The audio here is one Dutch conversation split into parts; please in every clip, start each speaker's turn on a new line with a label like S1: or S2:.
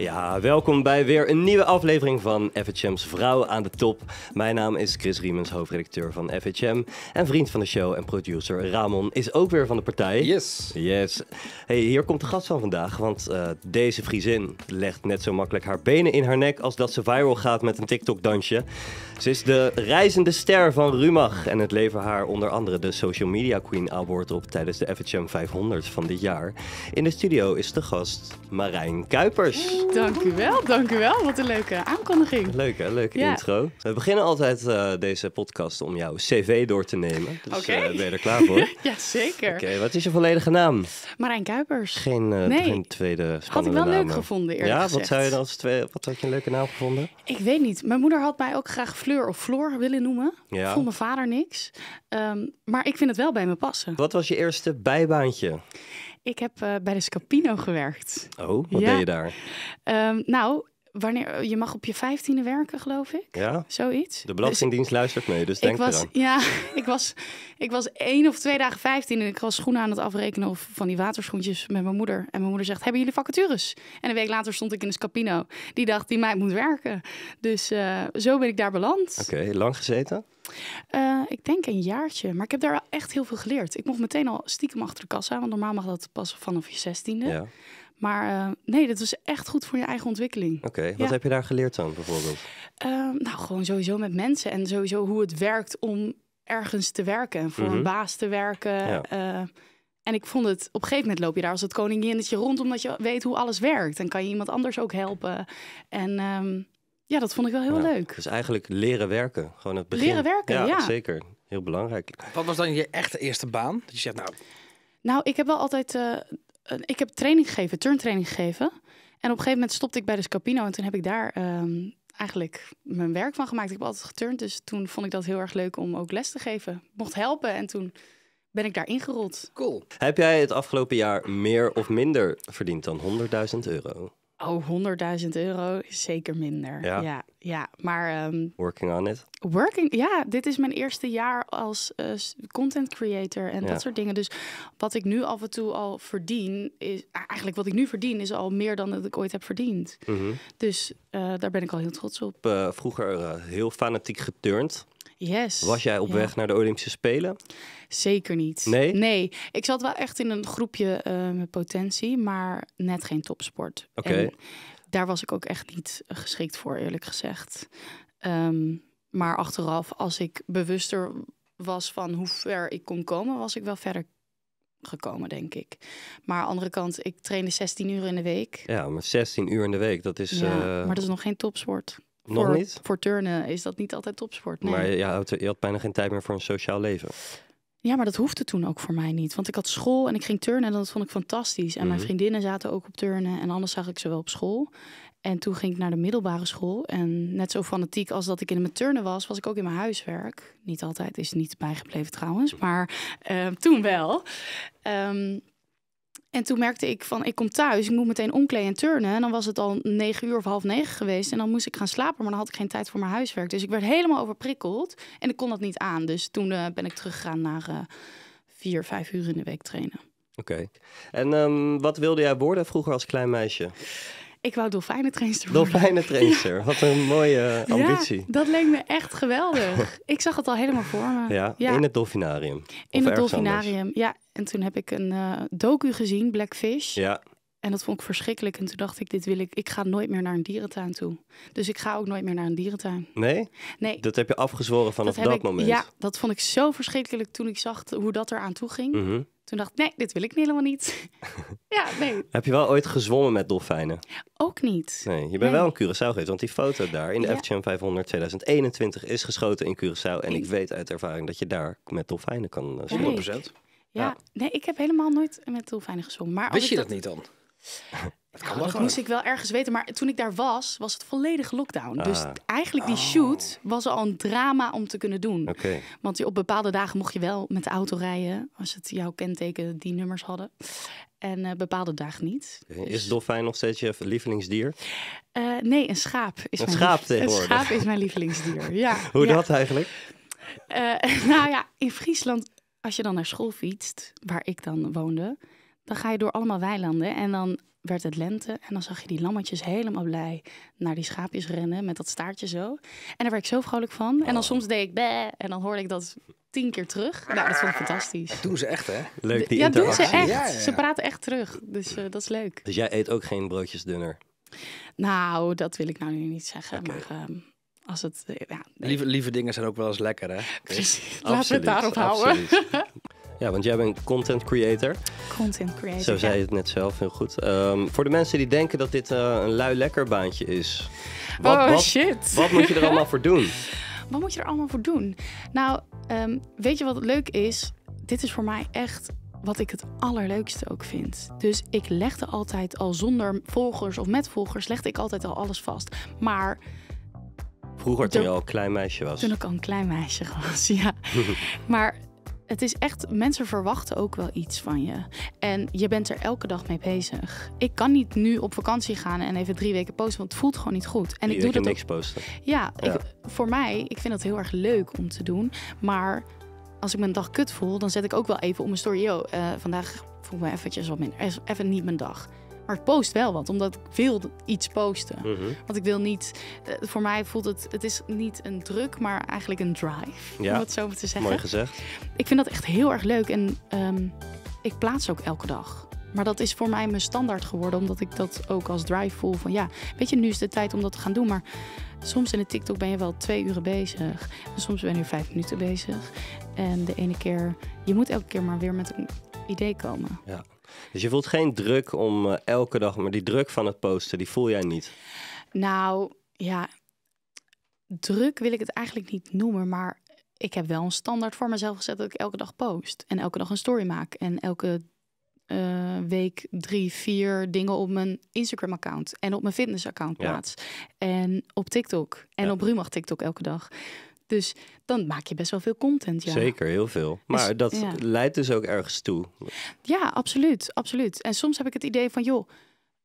S1: Ja, welkom bij weer een nieuwe aflevering van FHM's vrouw aan de Top. Mijn naam is Chris Riemens, hoofdredacteur van FHM. En vriend van de show en producer Ramon is ook weer van de partij. Yes. Yes. Hey, hier komt de gast van vandaag, want eh, deze vriezin legt net zo makkelijk haar benen in haar nek als dat ze viral gaat met een TikTok-dansje. Ze is de reizende ster van Rumach en het leven haar onder andere de Social Media Queen Award op tijdens de FHM 500 van dit jaar. In de studio is de gast Marijn Kuipers. Dank
S2: u wel, dank u wel. Wat een leuke aankondiging.
S1: Leuk hè, leuke intro. We beginnen altijd eh, deze podcast om jouw cv door te nemen. Dus okay. Eh, ben je er klaar voor?
S2: Jazeker. Oké,
S1: wat is je volledige naam?
S2: Marijn Kuipers.
S1: Geen, eh, geen tweede spannende Had ik wel leuk gevonden eerlijk Ja, wat zou je dan als twee, wat had je een leuke naam gevonden?
S2: Ik weet niet. Mijn moeder had mij ook graag Fleur of Floor willen noemen. Ja. Vond mijn vader niks. Ehm, maar ik vind het wel bij me passen.
S1: Wat was je eerste bijbaantje?
S2: Ik heb eh, bij de Scapino gewerkt.
S1: Oh, wat ben deed je daar?
S2: Ehm, nou, wanneer eh, je mag op je vijftiende werken, geloof ik. Ja. Zoiets. De Belastingdienst
S1: dus luistert mee, dus denk ik was,
S2: Ja, ik was, ik was één of twee dagen vijftien en ik was schoenen aan het afrekenen of van die waterschoentjes met mijn moeder. En mijn moeder zegt: Hebben jullie vacatures? En een week later stond ik in een Scapino. Die dacht: Die meid moet werken. Dus eh, zo ben ik daar beland.
S1: Oké, lang gezeten?
S2: Eh, ik denk een jaartje. Maar ik heb daar echt heel veel geleerd. Ik mocht meteen al stiekem achter de kassa, want normaal mag dat pas vanaf je zestiende. Ja. Maar eh, nee, dat was echt goed voor je eigen ontwikkeling. Oké, wat heb
S1: je daar geleerd dan bijvoorbeeld?
S2: Ehm, nou, gewoon sowieso met mensen en sowieso hoe het werkt om ergens te werken, voor een mhm. baas te werken. Eh, en ik vond het, op een gegeven moment loop je daar als het koninginnetje rond, omdat je weet hoe alles werkt. En kan je iemand anders ook helpen. En ehm, ja, dat vond ik wel heel ja, leuk.
S1: Dus eigenlijk leren werken, gewoon het begin. Leren werken, ja. Zeker, heel belangrijk. Wat was dan je echte eerste baan? Dat je zegt, nou...
S2: Nou, ik heb wel altijd eh, ik heb training gegeven, turntraining gegeven. En op een gegeven moment stopte ik bij de Scapino. En toen heb ik daar ehm, eigenlijk mijn werk van gemaakt. Ik heb altijd geturnd, dus toen vond ik dat heel erg leuk om ook les te geven. mocht helpen en toen ben ik daar ingerold. Cool.
S1: Heb jij het afgelopen jaar meer of minder verdiend dan 100.000 euro?
S2: Oh, 100.000 euro is zeker minder. Ja, ja. Maar. Ehm,
S1: working on it.
S2: Working, ja. Dit is mijn eerste jaar als eh, content creator en dat soort dingen. Dus wat ik nu af en toe al verdien, is eigenlijk wat ik nu verdien, is al meer dan dat ik ooit heb verdiend. Mhm. Dus eh, daar ben ik al heel trots op.
S1: Eh, vroeger heel fanatiek geturnd.
S2: Yes. Was jij op weg
S1: naar de Olympische Spelen?
S2: Zeker niet. Nee? Nee. Ik zat wel echt in een groepje eh, met potentie, maar net geen topsport. Oké. Daar was ik ook echt niet geschikt voor, eerlijk gezegd. Ehm, maar achteraf, als ik bewuster was van hoe ver ik kon komen, was ik wel verder gekomen, denk ik. Maar aan de andere kant, ik trainde 16 uur in de week.
S1: Ja, maar 16 uur in de week, dat is... Ja, eh, maar dat is
S2: nog geen topsport. Nog voor, niet? Voor turnen is dat niet altijd topsport. Nee. Maar
S1: je, had bijna geen tijd meer voor een sociaal leven.
S2: Ja, maar dat hoefde toen ook voor mij niet. Want ik had school en ik ging turnen en dat vond ik fantastisch. En mijn mhm. vriendinnen zaten ook op turnen en anders zag ik ze wel op school. En toen ging ik naar de middelbare school. En net zo fanatiek als dat ik in mijn turnen was, was ik ook in mijn huiswerk. Niet altijd, is niet bijgebleven trouwens, maar eh, toen wel. Ehm, en toen merkte ik van, ik kom thuis, ik moet meteen omkleden en turnen. En dan was het al negen uur of half negen geweest. En dan moest ik gaan slapen, maar dan had ik geen tijd voor mijn huiswerk. Dus ik werd helemaal overprikkeld en ik kon dat niet aan. Dus toen eh, ben ik teruggegaan naar eh, vier, vijf uur in de week trainen.
S1: Oké. En ehm, wat wilde jij worden vroeger als klein meisje?
S2: Ik wou dolfijnentrainster worden.
S1: Dolfijnentrainster, ja. wat een mooie ambitie.
S2: dat leek me echt geweldig. ik zag het al helemaal voor me. Ja, in het
S1: dolfinarium. In het dolfinarium,
S2: ja. En toen heb ik een uh, docu gezien, Blackfish. Ja. En dat vond ik verschrikkelijk. En toen dacht ik, dit wil ik. Ik ga nooit meer naar een dierentuin toe. Dus ik ga ook nooit meer naar een dierentuin.
S1: Nee? Nee. Dat heb je afgezworen vanaf dat, dat moment. Ja,
S2: dat vond ik zo verschrikkelijk toen ik zag hoe dat eraan toe ging. Mhm. Toen dacht ik, nee, dit wil ik helemaal niet. ja, nee.
S1: Heb je wel ooit gezwommen met dolfijnen?
S2: Ook niet.
S1: Nee, je bent wel een Curaçao geweest, want die foto daar in de FGM 500 2021 is geschoten in Curaçao. En ik, weet uit ervaring dat je daar met dolfijnen kan eh, zwemmen. 100%. Ja,
S2: nee, ik heb helemaal nooit met dolfijnen gezwommen. Maar Wist je dat niet
S1: dan? Dat, moest ik
S2: wel ergens weten. Maar toen ik daar was, was het volledig lockdown. Ah. Dus eigenlijk die shoot oh. was al een drama om te kunnen doen. Oké. Want op bepaalde dagen mocht je wel met de auto rijden. Als het jouw kenteken die nummers hadden. En eh, bepaalde dagen niet.
S1: Eh, is dus- dolfijn nog steeds je lievelingsdier?
S2: Eh, nee, een schaap is een mijn schaap tegenwoordig. Een schaap is mijn lievelingsdier. Ja, Hoe dat eigenlijk? nou ja, in Friesland, als je dan naar school fietst, waar ik dan woonde, dan ga je door allemaal weilanden en dan werd het lente en dan zag je die lammetjes helemaal blij naar die schaapjes rennen met dat staartje zo. En daar werd ik zo vrolijk van. En dan oh. soms deed ik bè en dan hoorde ik dat tien keer terug. Nou, dat vond ik fantastisch. Dat doen ze echt, hè?
S1: Leuk, die ja, doen ze echt. Ze
S2: praten echt terug, dus eh, dat is leuk.
S1: Dus jij eet ook geen broodjes dunner?
S2: Nou, dat wil ik nou nu niet zeggen, maar... Ehm, als het, eh, ja,
S1: lieve, lieve dingen zijn ook wel eens lekker, hè? Precies. Laten we het daarop houden. Ja, want jij bent content creator.
S2: Content creator. Zo zei je
S1: het net zelf heel goed. Ehm, voor de mensen die denken dat dit eh, een lui lekker baantje is. Wat, oh wat, shit. Wat moet je er allemaal voor doen?
S2: Wat moet je er allemaal voor doen? Nou, ehm, weet je wat het leuk is? Dit is voor mij echt wat ik het allerleukste ook vind. Dus ik legde altijd al zonder volgers of met volgers, legde ik altijd al alles vast. Maar
S1: Vroeger toen je al een klein meisje was. Toen
S2: ik al een klein meisje was, ja. maar het is echt, mensen verwachten ook wel iets van je. En je bent er elke dag mee bezig. Ik kan niet nu op vakantie gaan en even drie weken posten, want het voelt gewoon niet goed. En ik doe dat niks posten. Ja, Ik, voor mij, ik vind het heel erg leuk om te doen. Maar als ik mijn dag kut voel, dan zet ik ook wel even om mijn story. Yo, eh, vandaag voel ik me eventjes wat minder. Even niet mijn dag. Maar post wel want omdat ik wil iets posten. Mhm. Want ik wil niet, eh, voor mij voelt het, het is niet een druk, maar eigenlijk een drive. Ja. Om het zo te zeggen. Mooi gezegd. Ik vind dat echt heel erg leuk en ehm, ik plaats ook elke dag. Maar dat is voor mij mijn standaard geworden, omdat ik dat ook als drive voel van ja, weet je, nu is de tijd om dat te gaan doen. Maar soms in de TikTok ben je wel twee uren bezig. En soms ben je vijf minuten bezig. En de ene keer, je moet elke keer maar weer met een idee
S1: komen. Ja. Dus je voelt geen druk om eh, elke dag, maar die druk van het posten, die voel jij niet?
S2: Nou, ja, druk wil ik het eigenlijk niet noemen, maar ik heb wel een standaard voor mezelf gezet dat ik elke dag post en elke dag een story maak en elke eh, week drie, vier dingen op mijn Instagram-account en op mijn fitness-account plaats. En op TikTok en op Rumach TikTok elke dag. Dus dan maak je best wel veel content. Ja. Zeker,
S1: heel veel. Maar dat leidt dus ook ergens toe.
S2: Ja, absoluut, absoluut. En soms heb ik het idee van, joh,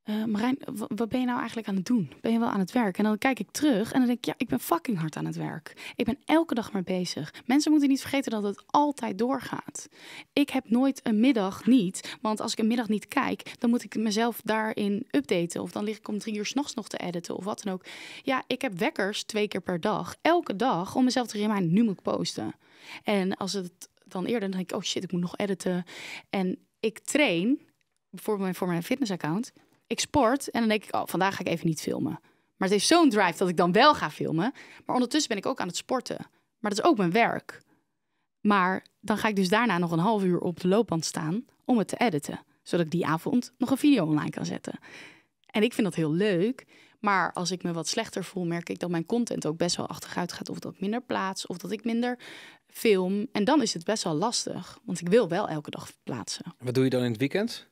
S2: uh, Marijn, wat ben je nou eigenlijk aan het doen? Ben je wel aan het werk? En dan kijk ik terug en dan denk ik, ja, ik ben fucking hard aan het werk. Ik ben elke dag maar bezig. Mensen moeten niet vergeten dat het altijd doorgaat. Ik heb nooit een middag niet, want als ik een middag niet kijk, dan moet ik mezelf daarin updaten. Of dan lig ik om drie uur s'nachts nog te editen of wat dan ook. Ja, ik heb wekkers twee keer per dag, elke dag, om mezelf te reminden, nu moet ik posten. En als het dan eerder, dan denk ik, oh shit, ik moet nog editen. En ik train bijvoorbeeld voor mijn fitnessaccount ik sport en dan denk ik, oh, vandaag ga ik even niet filmen. Maar het is zo'n drive dat ik dan wel ga filmen. Maar ondertussen ben ik ook aan het sporten. Maar dat is ook mijn werk. Maar dan ga ik dus daarna nog een half uur op de loopband staan om het te editen. Zodat ik die avond nog een video online kan zetten. En ik vind dat heel leuk. Maar als ik me wat slechter voel, merk ik dat mijn content ook best wel achteruit gaat. Of dat ik minder plaats, of dat ik minder film. En dan is het best wel lastig, want ik wil wel elke dag plaatsen. Wat doe je dan in het weekend?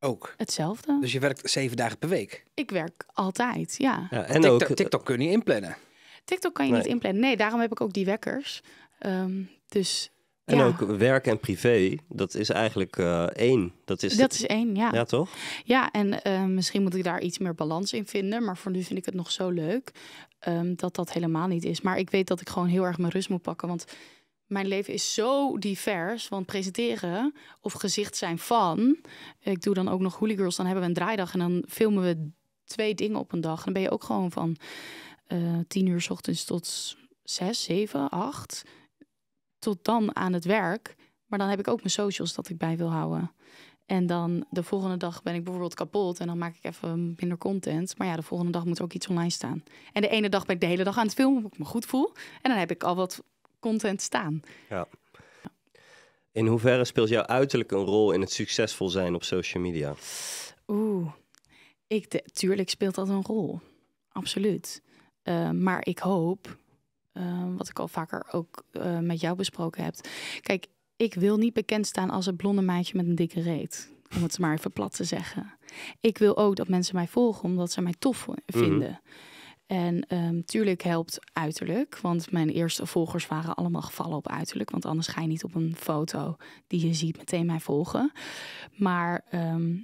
S2: ook hetzelfde. Dus je werkt zeven dagen per week? Ik werk altijd, ja. en TikTok, eh,
S1: TikTok kun je niet inplannen.
S2: TikTok kan je niet inplannen. Nee, daarom heb ik ook die wekkers. Ehm, dus en ook
S1: werk en privé, dat is eigenlijk uh, één. Dat is, dat is één, ja. Ja, toch?
S2: Ja, en eh, misschien moet ik daar iets meer balans in vinden. Maar voor nu vind ik het nog zo leuk ehm, dat dat helemaal niet is. Maar ik weet dat ik gewoon heel erg mijn rust moet pakken. Want mijn leven is zo divers. Want presenteren of gezicht zijn van. Ik doe dan ook nog Holy Girls. Dan hebben we een draaidag en dan filmen we twee dingen op een dag. En dan ben je ook gewoon van uh, tien uur s ochtends tot zes, zeven, acht. Tot dan aan het werk. Maar dan heb ik ook mijn socials dat ik bij wil houden. En dan de volgende dag ben ik bijvoorbeeld kapot en dan maak ik even minder content. Maar ja, de volgende dag moet ook iets online staan. En de ene dag ben ik de hele dag aan het filmen, omdat ik me goed voel. En dan heb ik al wat content staan.
S1: Ja. In hoeverre speelt jouw uiterlijk een rol in het succesvol zijn op social media?
S2: Oeh, ik de, tuurlijk speelt dat een rol. Absoluut. Eh, maar ik hoop, eh, wat ik al vaker ook eh, met jou besproken heb. Kijk, ik wil niet bekend staan als het blonde meisje met een dikke reet. Om het maar even plat te zeggen. Ik wil ook dat mensen mij volgen omdat ze mij tof mhm. vinden. En um, tuurlijk helpt uiterlijk, want mijn eerste volgers waren allemaal gevallen op uiterlijk. Want anders ga je niet op een foto die je ziet meteen mij volgen. Maar ehm,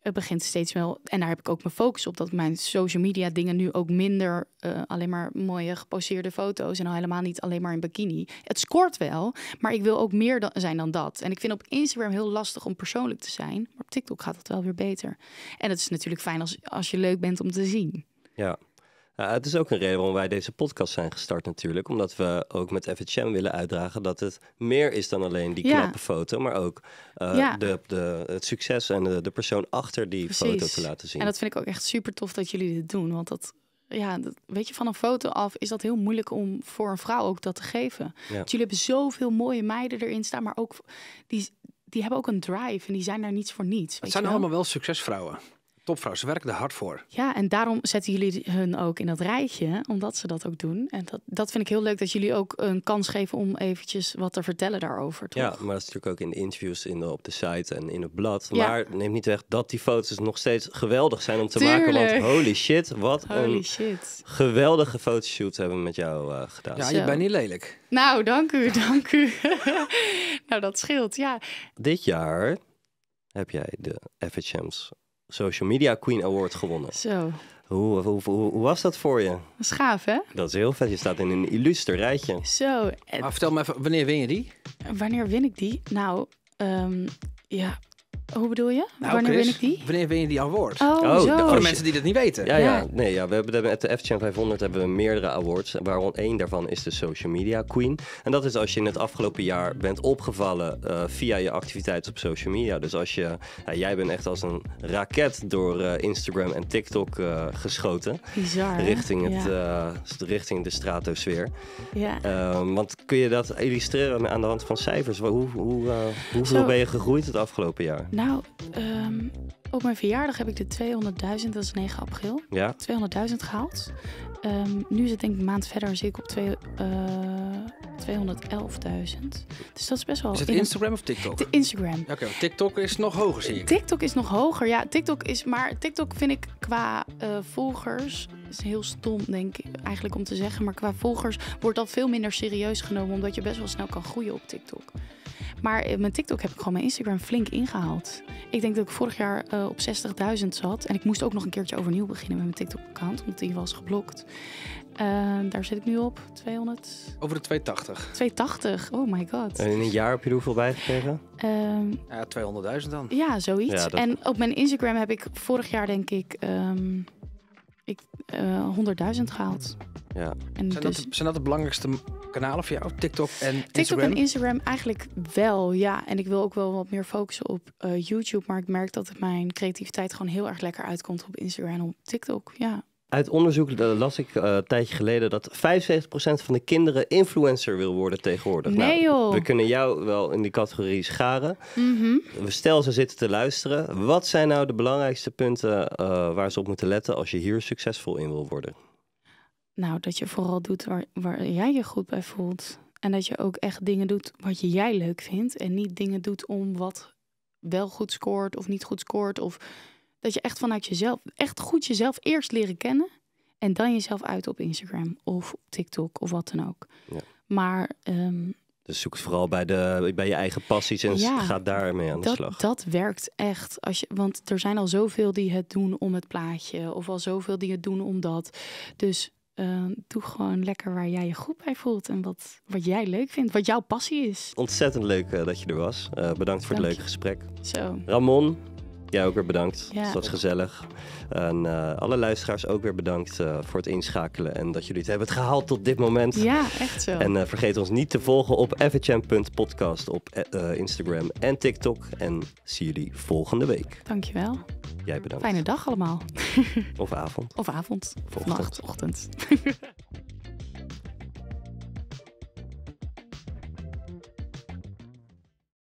S2: het begint steeds wel, en daar heb ik ook mijn focus op, dat mijn social media dingen nu ook minder eh, alleen maar mooie geposeerde foto's en al helemaal niet alleen maar in bikini. Het scoort wel, maar ik wil ook meer zijn dan dat. En ik vind op Instagram heel lastig om persoonlijk te zijn, maar op TikTok gaat dat wel weer beter. En het is natuurlijk fijn als, als je leuk bent om te zien.
S1: Ja. Nou, het is ook een reden waarom wij deze podcast zijn gestart natuurlijk. Omdat we ook met FHM willen uitdragen dat het meer is dan alleen die knappe foto. Maar ook eh, de, de, het succes en de, persoon achter die foto te laten zien. En dat vind ik ook
S2: echt super tof dat jullie dit doen. Want dat, ja, dat, weet je, van een foto af is dat heel moeilijk om voor een vrouw ook dat te geven. Ja. jullie hebben zoveel mooie meiden erin staan. Maar ook die, die hebben ook een drive en die zijn daar niets voor niets. Het zijn allemaal wel succesvrouwen. Topvrouw, ze werken er hard voor. Ja, en daarom zetten jullie hun ook in dat rijtje, omdat ze dat ook doen. En dat, dat vind ik heel leuk dat jullie ook een kans geven om eventjes wat te vertellen daarover. Toch? Ja,
S1: maar dat is natuurlijk ook in de interviews in op de site en in het blad. Maar neem niet weg dat die foto's nog steeds geweldig zijn om te maken. Want holy shit, wat holy een shit. geweldige fotoshoot hebben we met jou eh, gedaan. Ja, je bent niet lelijk.
S2: Nou, dank u, dank u. nou, dat scheelt, ja.
S1: Dit jaar heb jij de FHM's Social Media Queen Award gewonnen. Zo. Hoe, hoe, hoe, was dat voor je?
S2: Dat gaaf, hè?
S1: Dat is heel vet. Je staat in een illuster rijtje. Zo. Eh, maar vertel me even, wanneer win je die?
S2: Wanneer win ik die? Nou, ehm, ja, hoe bedoel je? Nou, wanneer Chris, win ik
S1: die? Wanneer win je die award? Oh, oh, zo. Voor de mensen die dat niet weten. Ja, ja. Nee, ja we hebben met de FCM 500 hebben we meerdere awards. Waarom één daarvan is de Social Media Queen. En dat is als je in het afgelopen jaar bent opgevallen eh, via je activiteit op social media. Dus als je, jij bent echt als een raket door eh, Instagram en TikTok eh, geschoten.
S2: Bizar. Richting, het,
S1: ja. richting de stratosfeer. Ja. Ehm, want kun je dat illustreren aan de hand van cijfers? Hoe, hoe, hoeveel ben je gegroeid het afgelopen jaar?
S2: Nou, nou, um, op mijn verjaardag heb ik de 200.000, dat is 9 april, ja. 200.000 gehaald. Ehm, nu nu het denk ik een maand verder zit ik op 211.000. Eh, dus dat is best wel... Is het Instagram of TikTok? De Instagram. Oké, TikTok is nog hoger zie ik. TikTok is nog hoger, ja. TikTok is, maar TikTok vind ik qua uh, volgers, is heel stom denk ik eigenlijk om te zeggen, maar qua volgers wordt dat veel minder serieus genomen omdat je best wel snel kan groeien op TikTok. Maar mijn TikTok heb ik gewoon mijn Instagram flink ingehaald. Ik denk dat ik vorig jaar uh, op 60.000 zat. En ik moest ook nog een keertje overnieuw beginnen met mijn TikTok-account, omdat die was geblokt. Ehm, daar zit ik nu op, 200. Over de
S1: 280.
S2: 280, oh my god.
S1: En in een jaar heb je er hoeveel bijgekregen? Ehm, ja, 200.000 dan.
S2: Ja, zoiets. En op mijn Instagram heb ik vorig jaar, denk ik, ehm, ik uh, eh, 100.000 gehaald.
S1: Ja. En zijn, dat dus de, zijn dat belangrijkste kanalen voor jou? TikTok en TikTok en
S2: Instagram eigenlijk wel, ja. En ik wil ook wel wat meer focussen op eh, YouTube. Maar ik merk dat mijn creativiteit gewoon heel erg lekker uitkomt op Instagram en op TikTok, ja.
S1: Uit onderzoek eh, las ik uh, een tijdje geleden dat 75% van de kinderen influencer wil worden tegenwoordig. Nee nou, joh. we kunnen jou wel in die categorie scharen. Mm -hmm. Stel ze zitten te luisteren. Wat zijn nou de belangrijkste punten waar ze op moeten letten als je hier succesvol in wil worden?
S2: Nou, dat je vooral doet waar, waar jij je goed bij voelt. En dat je ook echt dingen doet wat jij leuk vindt. En niet dingen doet om wat wel goed scoort of niet goed scoort. Of dat je echt vanuit jezelf, echt goed jezelf eerst leren kennen. En dan jezelf uit op Instagram of TikTok of wat dan ook. Ja. Maar. Ehm,
S1: dus zoek het vooral bij, de, bij je eigen passies en ja, ga daarmee aan de dat, slag.
S2: Dat werkt echt. Als je, want er zijn al zoveel die het doen om het plaatje. Of al zoveel die het doen om dat. Dus uh, doe gewoon lekker waar jij je goed bij voelt en wat, wat jij leuk vindt, wat jouw passie is.
S1: Ontzettend leuk eh, dat je er was. Eh, bedankt voor het leuke gesprek. Zo. Ramon, Jij ook weer bedankt. Ja. Het was gezellig. En eh, alle luisteraars ook weer bedankt eh, voor het inschakelen en dat jullie het hebben gehaald tot dit moment. Ja, echt zo. En eh, vergeet ons niet te volgen op fhm.podcast op Instagram en TikTok. En zie jullie volgende week. Dankjewel. Jij bedankt. Fijne dag allemaal. Of avond. Of avond. Of, ochtend.